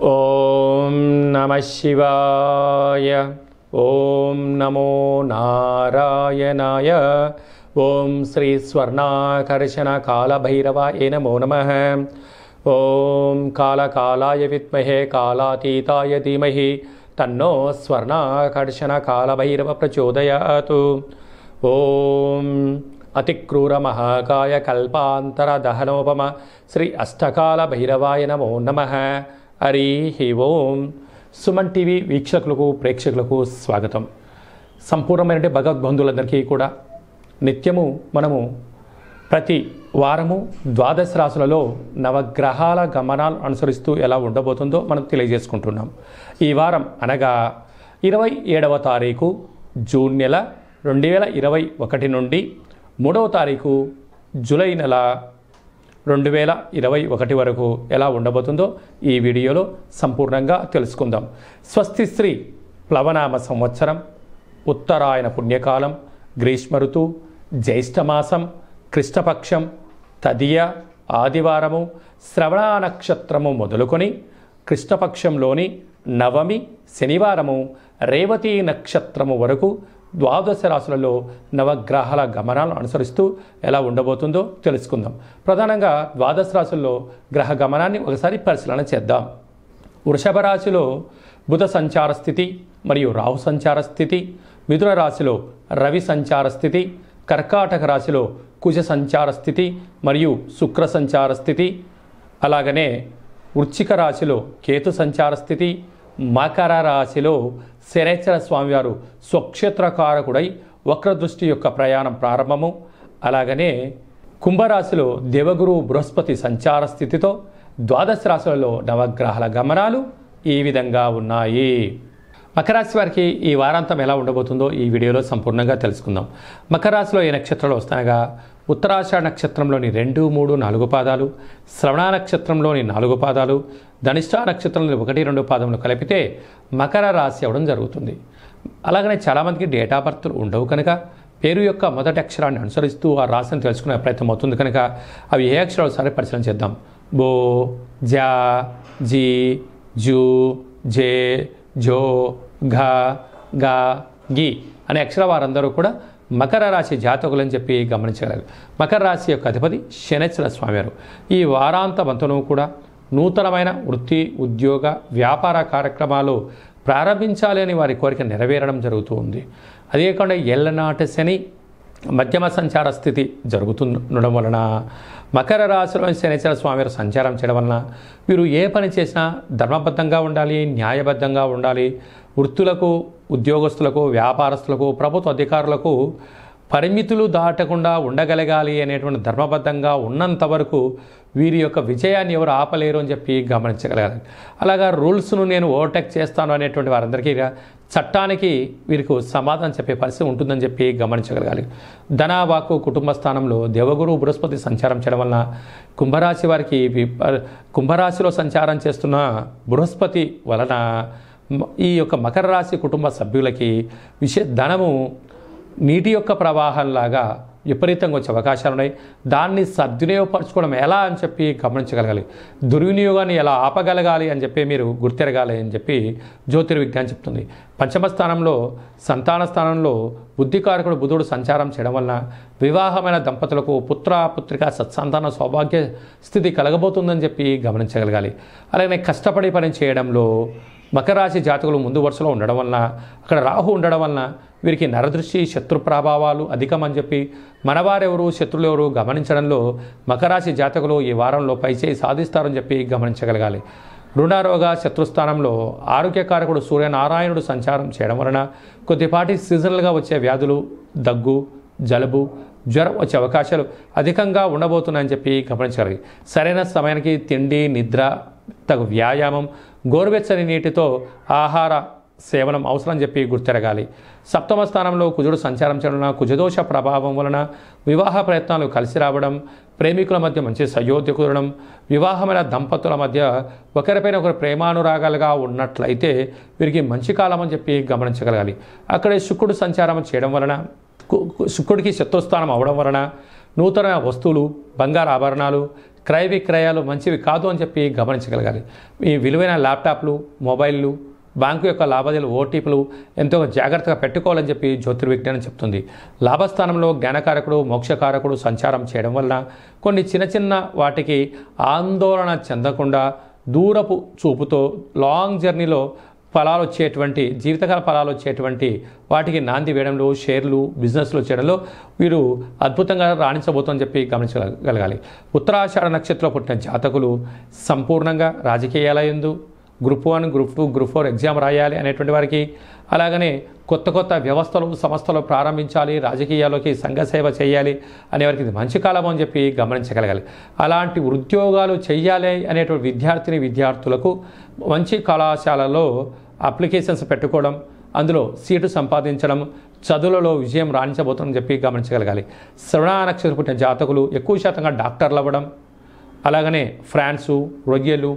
ओम नमः शिवाय ॐ नमो नारायणाय ॐ श्री कालभैरवाय नमो नमः ॐ कालकालाय विद्महे कालातीताय धीमहि तन्नो कालभैरव प्रचोदयात् ఓం అతిక్రూర మహాకాయ కల్పాంతర దహనోపమ శ్రీ అష్టకాల భైరవాయ నమో నమ హరి ఓం సుమన్ టీవీ వీక్షకులకు ప్రేక్షకులకు స్వాగతం సంపూర్ణమైన భగవద్బంధువులందరికీ కూడా నిత్యము మనము ప్రతి వారము ద్వాదశ రాసులలో నవగ్రహాల గమనాలు అనుసరిస్తూ ఎలా ఉండబోతుందో మనం తెలియజేసుకుంటున్నాం ఈ వారం అనగా ఇరవై ఏడవ తారీఖు జూన్ నెల రెండు వేల ఇరవై ఒకటి నుండి మూడవ తారీఖు జూలై నెల రెండు వేల ఇరవై ఒకటి వరకు ఎలా ఉండబోతుందో ఈ వీడియోలో సంపూర్ణంగా తెలుసుకుందాం స్వస్తి శ్రీ ప్లవనామ సంవత్సరం ఉత్తరాయణ పుణ్యకాలం గ్రీష్మ ఋతువు జ్యేష్ఠమాసం కృష్ణపక్షం తదియ ఆదివారము శ్రవణ నక్షత్రము మొదలుకొని కృష్ణపక్షంలోని నవమి శనివారము రేవతి నక్షత్రము వరకు ద్వాదశ రాశులలో నవగ్రహాల గమనాలను అనుసరిస్తూ ఎలా ఉండబోతుందో తెలుసుకుందాం ప్రధానంగా ద్వాదశ రాశుల్లో గ్రహ గమనాన్ని ఒకసారి పరిశీలన చేద్దాం వృషభ రాశిలో బుధ సంచార స్థితి మరియు రాహు సంచార స్థితి మిథున రాశిలో రవి సంచార స్థితి కర్కాటక రాశిలో కుజ సంచార స్థితి మరియు శుక్ర సంచార స్థితి అలాగనే వృచ్చిక రాశిలో కేతు సంచార స్థితి మకర రాశిలో శనేశ్వర స్వామివారు స్వక్షేత్రకారకుడై వక్రదృష్టి యొక్క ప్రయాణం ప్రారంభము అలాగనే కుంభరాశిలో దేవగురు బృహస్పతి సంచార స్థితితో ద్వాదశ రాశులలో నవగ్రహాల గమనాలు ఈ విధంగా ఉన్నాయి మకరాశి వారికి ఈ వారాంతం ఎలా ఉండబోతుందో ఈ వీడియోలో సంపూర్ణంగా తెలుసుకుందాం మకరాశిలో ఈ నక్షత్రాలు వస్తాయనగా ఉత్తరాషాఢ నక్షత్రంలోని రెండు మూడు నాలుగు పాదాలు శ్రవణ నక్షత్రంలోని నాలుగు పాదాలు ధనిష్ఠా నక్షత్రంలోని ఒకటి రెండు పాదములు కలిపితే మకర రాశి అవ్వడం జరుగుతుంది అలాగనే చాలామందికి డేట్ ఆఫ్ బర్త్లు ఉండవు కనుక పేరు యొక్క మొదటి అక్షరాన్ని అనుసరిస్తూ ఆ రాశిని తెలుసుకునే ప్రయత్నం అవుతుంది కనుక అవి ఏ అక్షరాలు సరే పరిశీలన చేద్దాం బో జా జీ జూ జే జో ఘ గా గి అనే అక్షర వారందరూ కూడా మకర రాశి జాతకులని చెప్పి గమనించగలరు మకర రాశి యొక్క అధిపతి శనిచర స్వామివారు ఈ వంతును కూడా నూతనమైన వృత్తి ఉద్యోగ వ్యాపార కార్యక్రమాలు ప్రారంభించాలి అని వారి కోరిక నెరవేరడం జరుగుతూ ఉంది అదే కాకుండా ఎల్లనాటి శని మధ్యమ సంచార స్థితి జరుగుతుండడం వలన మకర రాశిలోని శనిచ్చల స్వామి సంచారం చేయడం వలన వీరు ఏ పని చేసినా ధర్మబద్ధంగా ఉండాలి న్యాయబద్ధంగా ఉండాలి వృత్తులకు ఉద్యోగస్తులకు వ్యాపారస్తులకు ప్రభుత్వ అధికారులకు పరిమితులు దాటకుండా ఉండగలగాలి అనేటువంటి ధర్మబద్ధంగా ఉన్నంత వరకు వీరి యొక్క విజయాన్ని ఎవరు ఆపలేరు అని చెప్పి గమనించగలగాలి అలాగా రూల్స్ను నేను ఓవర్టేక్ చేస్తాను అనేటువంటి వారందరికీ చట్టానికి వీరికి సమాధానం చెప్పే పరిస్థితి ఉంటుందని చెప్పి గమనించగలగాలి ధనావాకు కుటుంబ స్థానంలో దేవగురు బృహస్పతి సంచారం చేయడం వలన కుంభరాశి వారికి కుంభరాశిలో సంచారం చేస్తున్న బృహస్పతి వలన ఈ యొక్క మకర రాశి కుటుంబ సభ్యులకి విష ధనము నీటి యొక్క ప్రవాహంలాగా విపరీతంగా వచ్చే అవకాశాలు ఉన్నాయి దాన్ని సద్వినియోగపరచుకోవడం ఎలా అని చెప్పి గమనించగలగాలి దుర్వినియోగాన్ని ఎలా ఆపగలగాలి అని చెప్పి మీరు గుర్తిరగాలి అని చెప్పి జ్యోతిర్విజ్ఞానం చెప్తుంది పంచమ స్థానంలో సంతాన స్థానంలో బుద్ధికారకుడు బుధుడు సంచారం చేయడం వలన వివాహమైన దంపతులకు పుత్ర పుత్రిక సత్సంతాన సౌభాగ్య స్థితి కలగబోతుందని చెప్పి గమనించగలగాలి అలాగే కష్టపడి పని చేయడంలో మకర రాశి జాతకులు ముందు వరుసలో ఉండడం వలన అక్కడ రాహు ఉండడం వలన వీరికి నరదృష్టి శత్రు ప్రభావాలు అధికమని చెప్పి మనవారెవరు శత్రులు ఎవరు గమనించడంలో మకరాశి జాతకులు ఈ వారంలో పైచేయి సాధిస్తారని చెప్పి గమనించగలగాలి రుణారోగ శత్రుస్థానంలో ఆరోగ్యకారకుడు సూర్యనారాయణుడు సంచారం చేయడం వలన కొద్దిపాటి సీజనల్గా వచ్చే వ్యాధులు దగ్గు జలుబు జ్వరం వచ్చే అవకాశాలు అధికంగా ఉండబోతున్నాయని చెప్పి గమనించగలిగి సరైన సమయానికి తిండి నిద్ర తగు వ్యాయామం గోరువెచ్చని నీటితో ఆహార సేవనం అవసరం చెప్పి గుర్తెరగాలి సప్తమ స్థానంలో కుజుడు సంచారం చేయడం కుజదోష ప్రభావం వలన వివాహ ప్రయత్నాలు కలిసి రావడం ప్రేమికుల మధ్య మంచి సయోధ్య కుదరడం వివాహమైన దంపతుల మధ్య ఒకరిపైన ఒకరు ప్రేమానురాగాలుగా ఉన్నట్లయితే వీరికి మంచి కాలం అని చెప్పి గమనించగలగాలి అక్కడే శుక్రుడు సంచారం చేయడం వలన శుక్రుడికి శత్రుస్థానం అవడం వలన నూతన వస్తువులు బంగారు ఆభరణాలు క్రయ విక్రయాలు మంచివి కాదు అని చెప్పి గమనించగలగాలి ఈ విలువైన ల్యాప్టాప్లు మొబైళ్ళు బ్యాంకు యొక్క లావాదేవీలు ఓటీపీలు ఎంతో జాగ్రత్తగా పెట్టుకోవాలని చెప్పి జ్యోతిర్విజ్ఞానం చెప్తుంది లాభస్థానంలో జ్ఞానకారకుడు మోక్షకారకుడు సంచారం చేయడం వలన కొన్ని చిన్న చిన్న వాటికి ఆందోళన చెందకుండా దూరపు చూపుతో లాంగ్ జర్నీలో ఫలాలు వచ్చేటువంటి జీవితకాల ఫలాలు వచ్చేటువంటి వాటికి నాంది వేయడంలో షేర్లు బిజినెస్లు చేయడంలో వీరు అద్భుతంగా రాణించబోతుందని చెప్పి గమనించగలగాలి ఉత్తరాషాఢ నక్షత్రంలో పుట్టిన జాతకులు సంపూర్ణంగా రాజకీయాల ఎందు group one group two group four exam రాయాలి అనేటువంటి వారికి అలాగనే కొత్త కొత్త వ్యవస్థలు సంస్థలు ప్రారంభించాలి రాజకీయాల్లోకి సంఘ సేవ చేయాలి అనేవారికి ఇది మంచి కాలం అని చెప్పి గమనించగలగాలి అలాంటి ఉద్యోగాలు చేయాలి అనేటువంటి విద్యార్థిని విద్యార్థులకు మంచి కళాశాలలో అప్లికేషన్స్ పెట్టుకోవడం అందులో సీటు సంపాదించడం చదువులలో విజయం రాణించబోతుందని చెప్పి గమనించగలగాలి శ్రవణ పుట్టిన జాతకులు ఎక్కువ శాతంగా డాక్టర్లు అవ్వడం అలాగనే ఫ్రాన్సు రొయ్యలు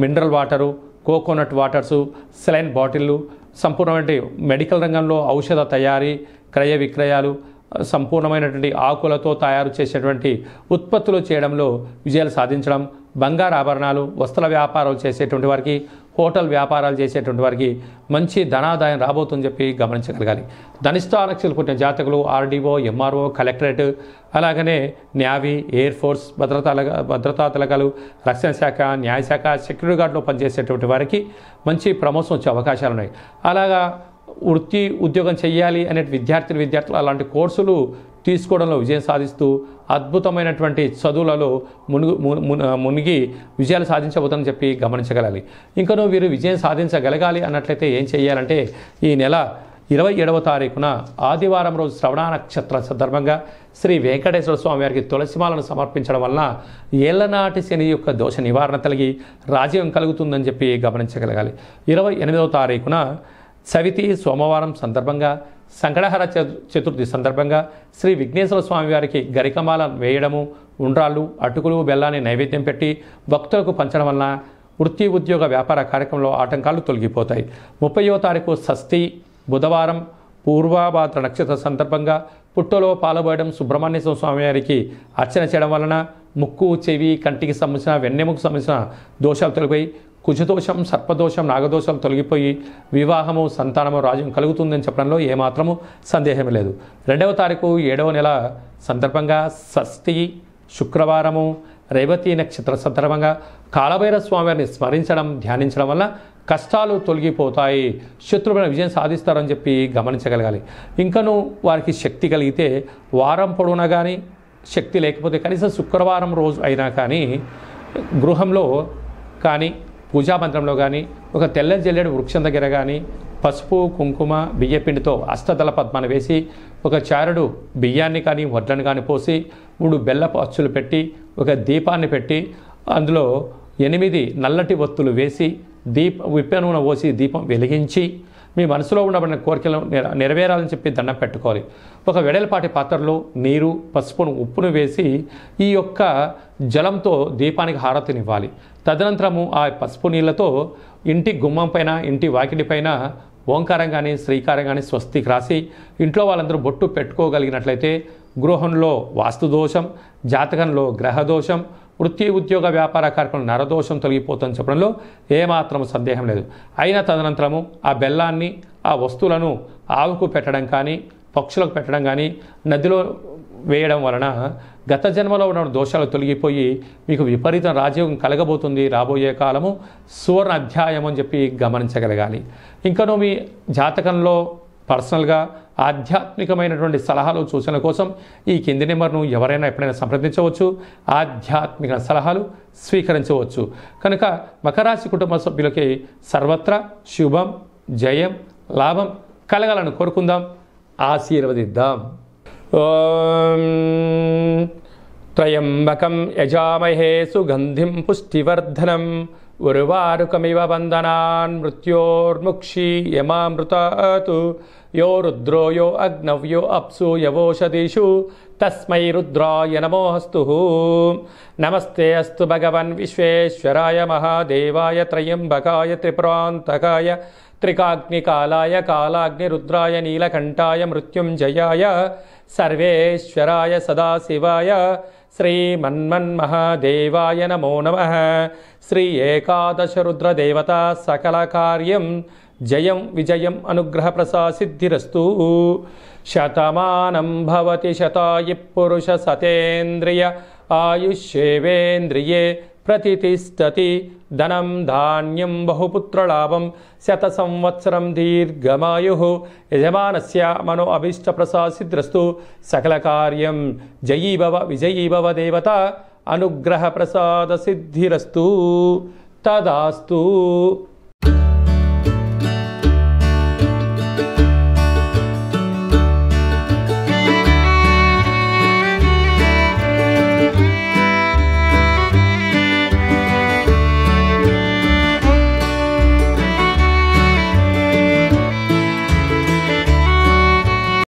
mineral water coconut waters saline బాటిళ్ళు సంపూర్ణమైన మెడికల్ రంగంలో ఔషధ తయారీ క్రయ విక్రయాలు సంపూర్ణమైనటువంటి ఆకులతో తయారు చేసేటువంటి ఉత్పత్తులు చేయడంలో విజయాలు సాధించడం బంగారు ఆభరణాలు వస్త్ర వ్యాపారాలు చేసేటువంటి వారికి హోటల్ వ్యాపారాలు చేసేటువంటి వారికి మంచి ధనాదాయం రాబోతుందని చెప్పి గమనించగలగాలి ధనిష్ట ఆరక్షలు పుట్టిన జాతకులు ఆర్డీఓ ఎంఆర్ఓ కలెక్టరేట్ అలాగనే న్యావీ ఎయిర్ ఫోర్స్ భద్రతా భద్రతా తలకాలు రక్షణ శాఖ న్యాయశాఖ సెక్యూరిటీ గార్డులో పనిచేసేటువంటి వారికి మంచి ప్రమోషన్ వచ్చే అవకాశాలు ఉన్నాయి అలాగా వృత్తి ఉద్యోగం చేయాలి అనే విద్యార్థులు విద్యార్థులు అలాంటి కోర్సులు తీసుకోవడంలో విజయం సాధిస్తూ అద్భుతమైనటువంటి చదువులలో మునుగు మునిగి విజయాలు సాధించబోతుందని చెప్పి గమనించగలాలి ఇంకనూ వీరు విజయం సాధించగలగాలి అన్నట్లయితే ఏం చేయాలంటే ఈ నెల ఇరవై ఏడవ తారీఖున ఆదివారం రోజు శ్రవణ నక్షత్ర సందర్భంగా శ్రీ వెంకటేశ్వర స్వామి వారికి తులసిమాలను సమర్పించడం వలన ఏళ్లనాటి శని యొక్క దోష నివారణ కలిగి రాజ్యం కలుగుతుందని చెప్పి గమనించగలగాలి ఇరవై ఎనిమిదవ తారీఖున సవితి సోమవారం సందర్భంగా సంకటహర చతుర్థి సందర్భంగా శ్రీ విఘ్నేశ్వర స్వామివారికి గరికమాల వేయడము ఉండ్రాళ్ళు అటుకులు బెల్లాన్ని నైవేద్యం పెట్టి భక్తులకు పంచడం వలన వృత్తి ఉద్యోగ వ్యాపార కార్యక్రమంలో ఆటంకాలు తొలగిపోతాయి ముప్పయో తారీఖు షష్ఠి బుధవారం పూర్వాభాద్ర నక్షత్ర సందర్భంగా పుట్టలో పాలుబోయడం సుబ్రహ్మణ్య స్వామివారికి అర్చన చేయడం వలన ముక్కు చెవి కంటికి సంబంధించిన వెన్నెముకు సంబంధించిన దోషాలు తొలగిపోయి కుజదోషం సర్పదోషం నాగదోషాలు తొలగిపోయి వివాహము సంతానము రాజ్యం కలుగుతుందని చెప్పడంలో ఏమాత్రము సందేహం లేదు రెండవ తారీఖు ఏడవ నెల సందర్భంగా షష్ఠి శుక్రవారము రేవతి నక్షత్ర సందర్భంగా కాలభైర స్వామివారిని స్మరించడం ధ్యానించడం వల్ల కష్టాలు తొలగిపోతాయి శత్రువుల విజయం సాధిస్తారని చెప్పి గమనించగలగాలి ఇంకనూ వారికి శక్తి కలిగితే వారం పొడవునా కానీ శక్తి లేకపోతే కనీసం శుక్రవారం రోజు అయినా కానీ గృహంలో కానీ పూజామంత్రంలో కానీ ఒక తెల్ల జల్లెడు వృక్షం దగ్గర కానీ పసుపు కుంకుమ బియ్యపిండితో అష్టదల పద్మాన్ని వేసి ఒక చారుడు బియ్యాన్ని కానీ వడ్లను కానీ పోసి మూడు బెల్లపు అచ్చులు పెట్టి ఒక దీపాన్ని పెట్టి అందులో ఎనిమిది నల్లటి ఒత్తులు వేసి దీప విప్పనూన పోసి దీపం వెలిగించి మీ మనసులో ఉండబడిన కోరికలు నెరవేరాలని చెప్పి దండం పెట్టుకోవాలి ఒక వెడలపాటి పాత్రలో నీరు పసుపును ఉప్పును వేసి ఈ యొక్క జలంతో దీపానికి హారతినివ్వాలి తదనంతరము ఆ పసుపు నీళ్ళతో ఇంటి గుమ్మం పైన ఇంటి వాకిడిపైన ఓంకారం కానీ శ్రీకారం కానీ స్వస్తికి రాసి ఇంట్లో వాళ్ళందరూ బొట్టు పెట్టుకోగలిగినట్లయితే గృహంలో వాస్తు దోషం జాతకంలో గ్రహ దోషం వృత్తి ఉద్యోగ వ్యాపార కార్యక్రమం నరదోషం తొలగిపోతుందని చెప్పడంలో ఏమాత్రం సందేహం లేదు అయినా తదనంతరము ఆ బెల్లాన్ని ఆ వస్తువులను ఆవుకు పెట్టడం కానీ పక్షులకు పెట్టడం కానీ నదిలో వేయడం వలన గత జన్మలో ఉన్న దోషాలు తొలగిపోయి మీకు విపరీత రాజయోగం కలగబోతుంది రాబోయే కాలము సువర్ణ అధ్యాయం అని చెప్పి గమనించగలగాలి ఇంకనూ మీ జాతకంలో పర్సనల్గా ఆధ్యాత్మికమైనటువంటి సలహాలు సూచనల కోసం ఈ కింది నెంబర్ను ఎవరైనా ఎప్పుడైనా సంప్రదించవచ్చు ఆధ్యాత్మిక సలహాలు స్వీకరించవచ్చు కనుక మకరాశి కుటుంబ సభ్యులకి సర్వత్రా శుభం జయం లాభం కలగాలని కోరుకుందాం ఆశీర్వదిద్దాం त्रयम्बकं यजामहे सुगन्धिं पुष्टिवर्धनम् उर्वारुकमिव वन्दनान् मृत्योर्मुक्षी यमामृता यो रुद्रो यो अग्नव्यो अप्सु यवोषधिषु तस्मै रुद्राय नमोऽहस्तु नमस्ते अस्तु भगवन् विश्वेश्वराय महादेवाय त्रयम्बकाय त्रिपुरान्तकाय त्रिकाग्निकालाय कालाग्निरुद्राय नीलकण्ठाय मृत्युञ्जयाय सर्वेश्वराय सदाशिवाय श्रीमन्मन्महादेवाय नमो नमः श्री एकादशरुद्रदेवता सकलकार्यं जयं विजयम् अनुग्रहप्रसासिद्धिरस्तु शतमानं भवति शतायिप्पुरुषशतेन्द्रिय आयुष्येवेन्द्रिये ప్రతిష్టతి ధనం ధాన్యం బహుపుత్రలాభం శత సంవత్సరం దీర్ఘమాయు యజమానస్య మనో అభీష్ట ప్రసాసిద్రస్తు సకల కార్యం జయీభవ విజయీభవ దేవత అనుగ్రహ ప్రసాద సిద్ధిరస్తు తదాస్తు